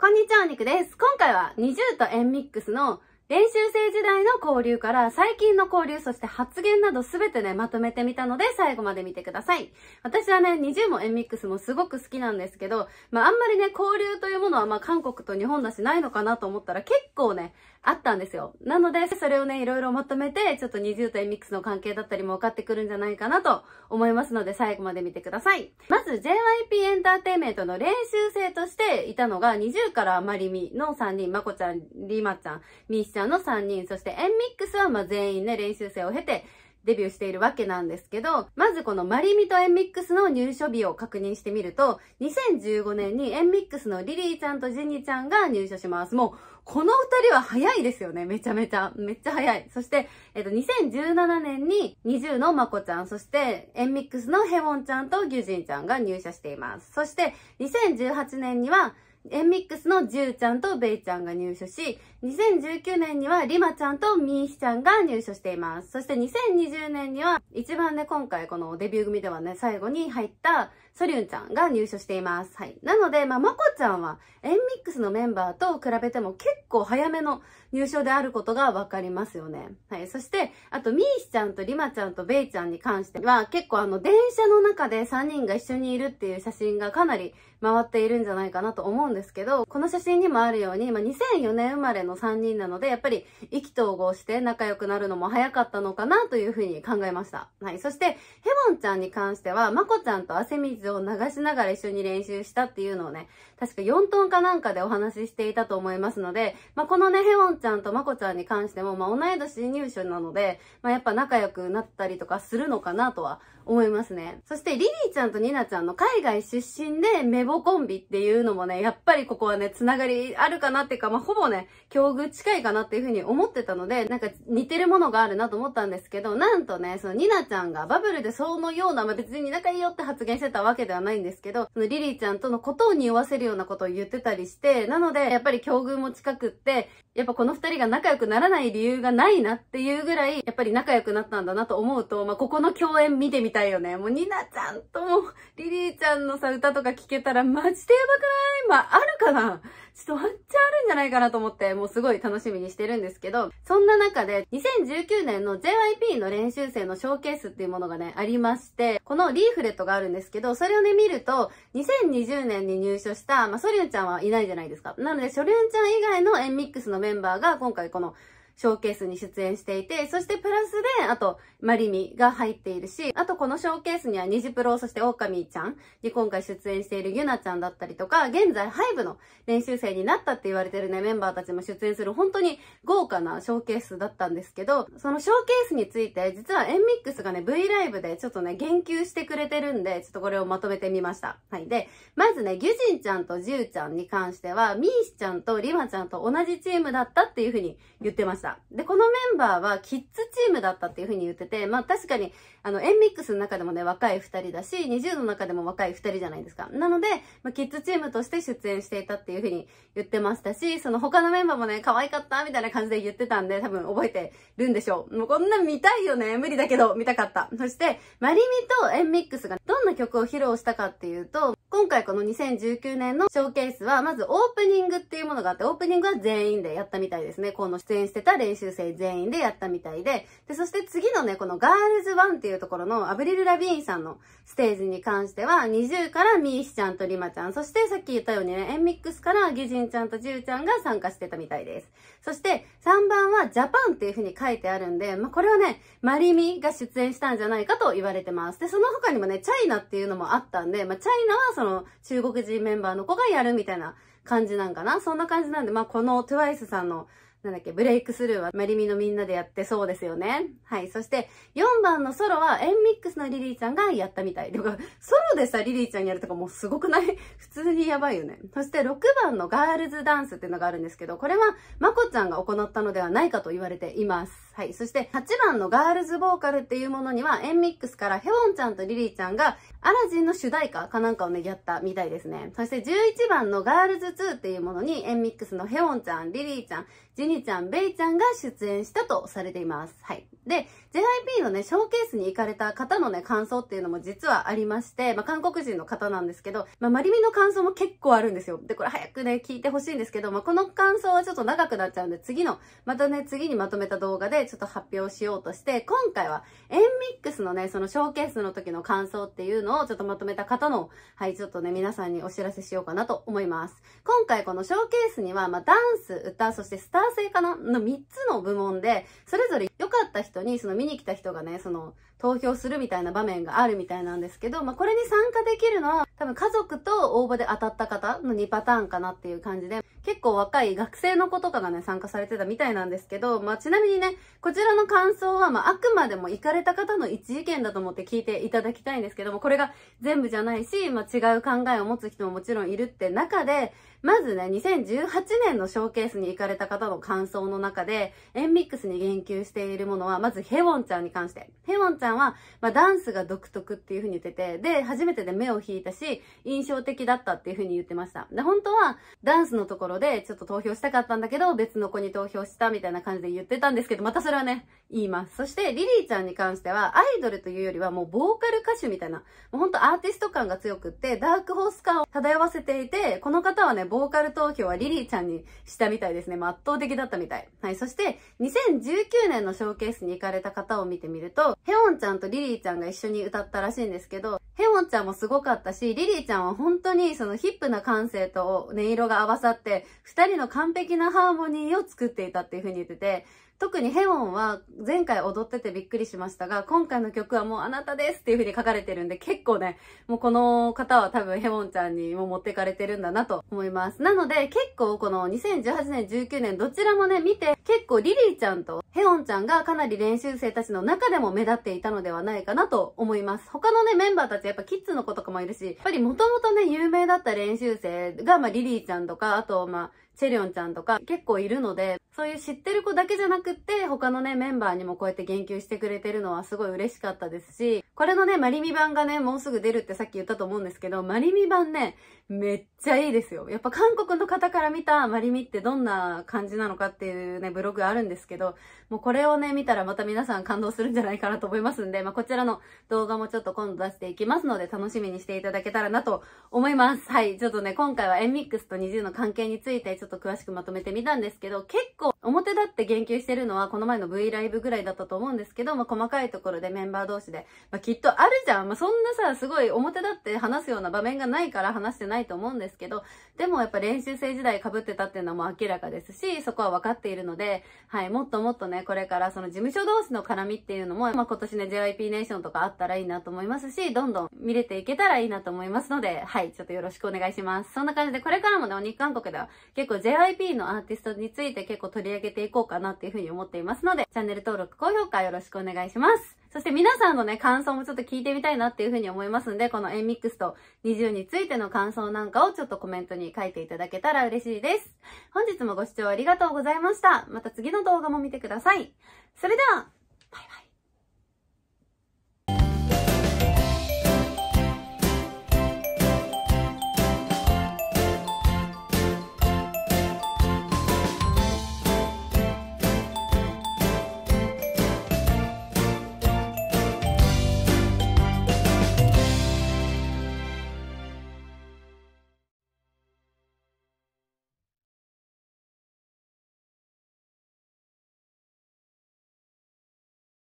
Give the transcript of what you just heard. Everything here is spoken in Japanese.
こんにちは、お肉です。今回は NiziU と NMIX の練習生時代の交流から最近の交流、そして発言などすべてね、まとめてみたので最後まで見てください。私はね、20も NMIX もすごく好きなんですけど、まああんまりね、交流というものはまあ韓国と日本だしないのかなと思ったら結構ね、あったんですよ。なので、それをね、いろいろまとめて、ちょっと20と NMIX の関係だったりも分かってくるんじゃないかなと思いますので最後まで見てください。まず JYP エンターテイメントの練習生としていたのが20からまりみの3人、まこちゃん、りまちゃん、みーちゃん、ちゃんの3人、そしてエンミックスはま全員ね、練習生を経て、デビューしているわけなんですけど、まずこのマリミとエンミックスの入所日を確認してみると、2015年にエンミックスのリリーちゃんとジェニーちゃんが入所します。もう、この二人は早いですよね。めちゃめちゃ。めっちゃ早い。そして、えっと、2017年に20のまこちゃん、そして、エンミックスのヘウォンちゃんとギュジンちゃんが入社しています。そして、2018年には、エンミックスのジュウちゃんとベイちゃんが入所し、2019年にはリマちゃんとミーヒちゃんが入所しています。そして2020年には一番ね、今回このデビュー組ではね、最後に入ったソリュンちゃんが入所しています。はい。なので、まあ、まちゃんはエンミックスのメンバーと比べても結構早めの入所であることがわかりますよね。はい。そして、あとミーヒちゃんとリマちゃんとベイちゃんに関しては結構あの電車の中で3人が一緒にいるっていう写真がかなり回っているんじゃないかなと思うんですけど、この写真にもあるように、まあ、2004年生まれのの3人なので、やっぱり意気投合して仲良くなるのも早かったのかなというふうに考えました。はい。そして、ヘボンちゃんに関しては、まこちゃんと汗水を流しながら一緒に練習したっていうのをね、確か4トンかなんかでお話ししていたと思いますので、まあ、このね、ヘボンちゃんとまこちゃんに関しても、まあ、同い年入所なので、まあ、やっぱ仲良くなったりとかするのかなとは思いますね。そしてリリーちゃんとニナちゃんの海外出身でメボコンビっていうのもね、やっぱりここはね、つながりあるかなっていうか、まあ、ほぼね、境遇近いかなっていうふうに思ってたので、なんか似てるものがあるなと思ったんですけど、なんとね、そのニナちゃんがバブルでそのような、まあ、別に仲いいよって発言してたわけではないんですけど、そのリリーちゃんとのことを匂わせるようなことを言ってたりして、なので、やっぱり境遇も近くって、やっぱこの二人が仲良くならない理由がないなっていうぐらい、やっぱり仲良くなったんだなと思うと、まあ、ここの共演見てみたたいよね。もう、ニナちゃんとも、リリーちゃんのさ、歌とか聞けたら、マジでやばくないまあ、あるかなちょっとワンチャンあるんじゃないかなと思って、もうすごい楽しみにしてるんですけど、そんな中で、2019年の JYP の練習生のショーケースっていうものがね、ありまして、このリーフレットがあるんですけど、それをね、見ると、2020年に入所した、まあ、ソリュンちゃんはいないじゃないですか。なので、ソリュンちゃん以外のエンミックスのメンバーが、今回この、ショーケースに出演していて、そしてプラスで、あと、マリミが入っているし、あとこのショーケースにはニジプロ、そしてオオカミちゃんに今回出演しているユナちゃんだったりとか、現在ハイブの練習生になったって言われてるね、メンバーたちも出演する本当に豪華なショーケースだったんですけど、そのショーケースについて、実はエンミックスがね、V ライブでちょっとね、言及してくれてるんで、ちょっとこれをまとめてみました。はい。で、まずね、ギュジンちゃんとジュウちゃんに関しては、ミーシちゃんとリマちゃんと同じチームだったっていうふうに言ってました。。で、このメンバーはキッズチームだったっていうふうに言ってて、まあ確かに、あの、エンミックスの中でもね、若い二人だし、20の中でも若い二人じゃないですか。なので、まあ、キッズチームとして出演していたっていうふうに言ってましたし、その他のメンバーもね、可愛かったみたいな感じで言ってたんで、多分覚えてるんでしょう。もうこんな見たいよね。無理だけど、見たかった。そして、マリミとエンミックスがどんな曲を披露したかっていうと、今回この2019年のショーケースは、まずオープニングっていうものがあって、オープニングは全員でやったみたいですね。この出演してた練習生全員でやったみたいで、で、そして次のね、このガールズワンっていうところのアブリル・ラビーンさんのステージに関しては、20からミーシちゃんとリマちゃん、そしてさっき言ったようにね、エンミックスからギジンちゃんとジューちゃんが参加してたみたいです。そして3番はジャパンっていう風に書いてあるんで、まあ、これはね、マリミが出演したんじゃないかと言われてます。で、その他にもね、チャイナっていうのもあったんで、まあ、チャイナはその中国人メンバーの子がやるみたいな感じなんかなそんな感じなんで、まあ、この TWICE さんのなんだっけ、ブレイクスルーはマリミのみんなでやってそうですよね。はい。そして、4番のソロはエンミックスのリリーちゃんがやったみたい。でも、ソロでさ、リリーちゃんやるとかもうすごくない 普通にやばいよね。そして、6番のガールズダンスっていうのがあるんですけど、これは、まこちゃんが行ったのではないかと言われています。はい。そして8番のガールズボーカルっていうものには、エンミックスからヘウォンちゃんとリリーちゃんが、アラジンの主題歌かなんかをね、やったみたいですね。そして11番のガールズ2っていうものに、エンミックスのヘウォンちゃん、リリーちゃん、ジニちゃん、ベイちゃんが出演したとされています。はい。で、JIP のね、ショーケースに行かれた方のね、感想っていうのも実はありまして、まあ、韓国人の方なんですけど、まあ、マリミの感想も結構あるんですよ。で、これ早くね、聞いてほしいんですけど、まあ、この感想はちょっと長くなっちゃうんで、次の、またね、次にまとめた動画で、ちょっと発表しようとして、今回はエンミックスのね、そのショーケースの時の感想っていうのをちょっとまとめた方の、はい、ちょっとね、皆さんにお知らせしようかなと思います。今回このショーケースには、まあ、ダンス、歌、そしてスター性かなの3つの部門で、それぞれ良かった人に、その見に来た人がね、その投票するみたいな場面があるみたいなんですけど、まあこれに参加できるのは多分家族と応募で当たった方の2パターンかなっていう感じで、結構若い学生の子とかがね、参加されてたみたいなんですけど、まあちなみにね、こちらの感想は、まああくまでも行かれた方の一意見だと思って聞いていただきたいんですけども、これが全部じゃないし、まあ違う考えを持つ人ももちろんいるって中で、まずね、2018年のショーケースに行かれた方の感想の中で、エンミックスに言及しているものは、まずヘウォンちゃんに関して。ヘウォンちゃんは、まあ、ダンスが独特っていう風に言ってて、で、初めてで目を引いたし、印象的だったっていう風に言ってました。で、本当は、ダンスのところでちょっと投票したかったんだけど、別の子に投票したみたいな感じで言ってたんですけど、またそれはね、言います。そして、リリーちゃんに関しては、アイドルというよりはもうボーカル歌手みたいな、もうほんとアーティスト感が強くって、ダークホース感を漂わせていて、この方はね、ボーカル投票はリリーちゃんにしたみたいですね。圧倒的だったみたい。はい。そして、2019年のショーケースに行かれた方を見てみると、ヘオンちゃんとリリーちゃんが一緒に歌ったらしいんですけど、ヘオンちゃんもすごかったし、リリーちゃんは本当にそのヒップな感性と音色が合わさって、二人の完璧なハーモニーを作っていたっていう風に言ってて、特にヘウォンは前回踊っててびっくりしましたが、今回の曲はもうあなたですっていう風に書かれてるんで、結構ね、もうこの方は多分ヘウォンちゃんにも持ってかれてるんだなと思います。なので結構この2018年、19年どちらもね、見て結構リリーちゃんとヘウォンちゃんがかなり練習生たちの中でも目立っていたのではないかなと思います。他のね、メンバーたちやっぱキッズの子とかもいるし、やっぱり元々ね、有名だった練習生が、まあリリーちゃんとか、あとまあ、チェリョンちゃんとか結構いるので、そういう知ってる子だけじゃなくって、他のね、メンバーにもこうやって言及してくれてるのはすごい嬉しかったですし、これのね、マリミ版がね、もうすぐ出るってさっき言ったと思うんですけど、マリミ版ね、めっちゃいいですよ。やっぱ韓国の方から見たマリミってどんな感じなのかっていうね、ブログあるんですけど、もうこれをね、見たらまた皆さん感動するんじゃないかなと思いますんで、まあ、こちらの動画もちょっと今度出していきますので、楽しみにしていただけたらなと思います。はい、ちょっとね、今回はエンミックスと NiziU の関係について、ちょっとょっと詳しくまとめてみたんですけど、結構表立って言及してるのはこの前の V ライブぐらいだったと思うんですけど、まあ、細かいところでメンバー同士で、まあ、きっとあるじゃん。まあ、そんなさ、すごい表立って話すような場面がないから話してないと思うんですけど、でもやっぱ練習生時代被ってたっていうのはもう明らかですし、そこは分かっているので、はい、もっともっとね、これからその事務所同士の絡みっていうのも、まあ、今年ね、JYP ネーションとかあったらいいなと思いますし、どんどん見れていけたらいいなと思いますので、はい、ちょっとよろしくお願いします。そんな感じで、これからもね、お日韓国では結構 JIP のアーティストについて結構取り上げていこうかなっていうふうに思っていますので、チャンネル登録、高評価よろしくお願いします。そして皆さんのね、感想もちょっと聞いてみたいなっていうふうに思いますんで、この AMIX と20についての感想なんかをちょっとコメントに書いていただけたら嬉しいです。本日もご視聴ありがとうございました。また次の動画も見てください。それでは、バイバイ。